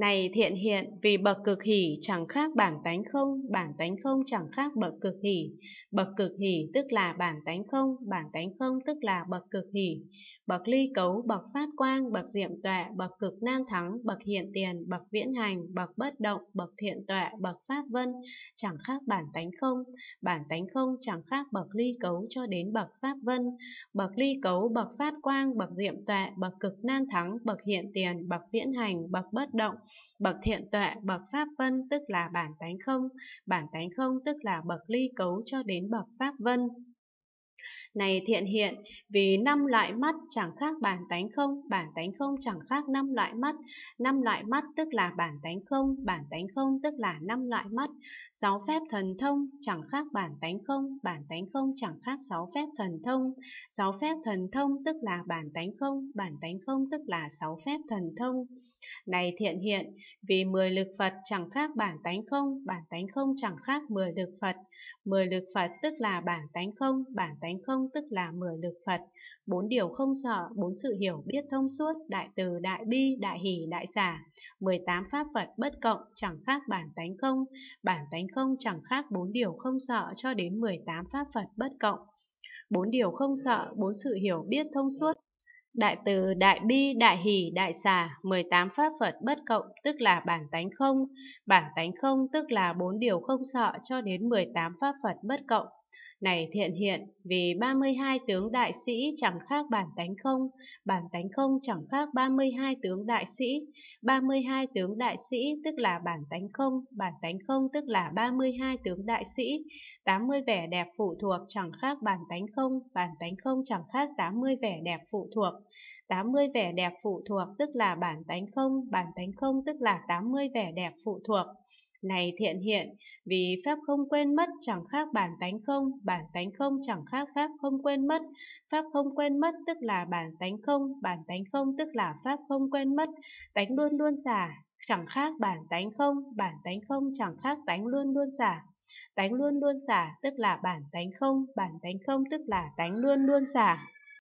Này thiện hiện, vì bậc cực hỷ chẳng khác bản tánh không, bản tánh không chẳng khác bậc cực hỷ. Bậc cực hỷ tức là bản tánh không, bản tánh không tức là bậc cực hỷ. Bậc ly cấu, bậc phát quang, bậc diệm tuệ, bậc cực nan thắng, bậc hiện tiền, bậc viễn hành, bậc bất động, bậc thiện tuệ, bậc pháp vân, chẳng khác bản tánh không. Bản tánh không chẳng khác bậc ly cấu cho đến bậc pháp vân. Bậc ly cấu, bậc phát quang, bậc diệm tuệ, bậc cực nan thắng, bậc hiện tiền, bậc viễn hành, bậc bất động, Bậc thiện tuệ, bậc pháp vân tức là bản tánh không, bản tánh không tức là bậc ly cấu cho đến bậc pháp vân. Này thiện hiện, vì năm loại mắt chẳng khác bản tánh không, bản tánh không chẳng khác năm loại mắt. Năm loại mắt tức là bản tánh không, bản tánh không tức là năm loại mắt. Sáu phép thần thông chẳng khác bản tánh không, bản tánh không chẳng khác sáu phép thần thông. Sáu phép thần thông tức là bản tánh không, bản tánh không tức là sáu phép thần thông. Này thiện hiện, vì mười lực Phật chẳng khác bản tánh không, bản tánh không chẳng khác mười lực Phật. Mười lực Phật tức là bản tánh không, bản tánh chánh không tức là mười lực Phật, bốn điều không sợ, bốn sự hiểu biết thông suốt, đại từ, đại bi, đại hỷ, đại xả, 18 pháp Phật bất cộng chẳng khác bản tánh không, bản tánh không chẳng khác bốn điều không sợ cho đến 18 pháp Phật bất cộng. Bốn điều không sợ, bốn sự hiểu biết thông suốt, Đại từ đại bi đại hỷ đại xả 18 pháp Phật bất cộng tức là bản tánh không, bản tánh không tức là bốn điều không sợ cho đến 18 pháp Phật bất cộng. Này thiện hiện, vì 32 tướng đại sĩ chẳng khác bản tánh không, bản tánh không chẳng khác 32 tướng đại sĩ, 32 tướng đại sĩ tức là bản tánh không, bản tánh không tức là 32 tướng đại sĩ, 80 vẻ đẹp phụ thuộc chẳng khác bản tánh không, bản tánh không chẳng khác 80 vẻ đẹp phụ thuộc, 80 vẻ đẹp phụ thuộc tức là bản tánh không, bản tánh không tức là 80 vẻ đẹp phụ thuộc. Này thiện hiện, vì Pháp không quên mất chẳng khác bản tánh không, bản tánh không chẳng khác Pháp không quên mất. Pháp không quên mất tức là bản tánh không, bản tánh không tức là Pháp không quên mất. Tánh luôn luôn xả, chẳng khác bản tánh không, bản tánh không chẳng khác tánh luôn luôn xả. Tánh luôn luôn xả tức là bản tánh không, bản tánh không tức là tánh luôn luôn xả.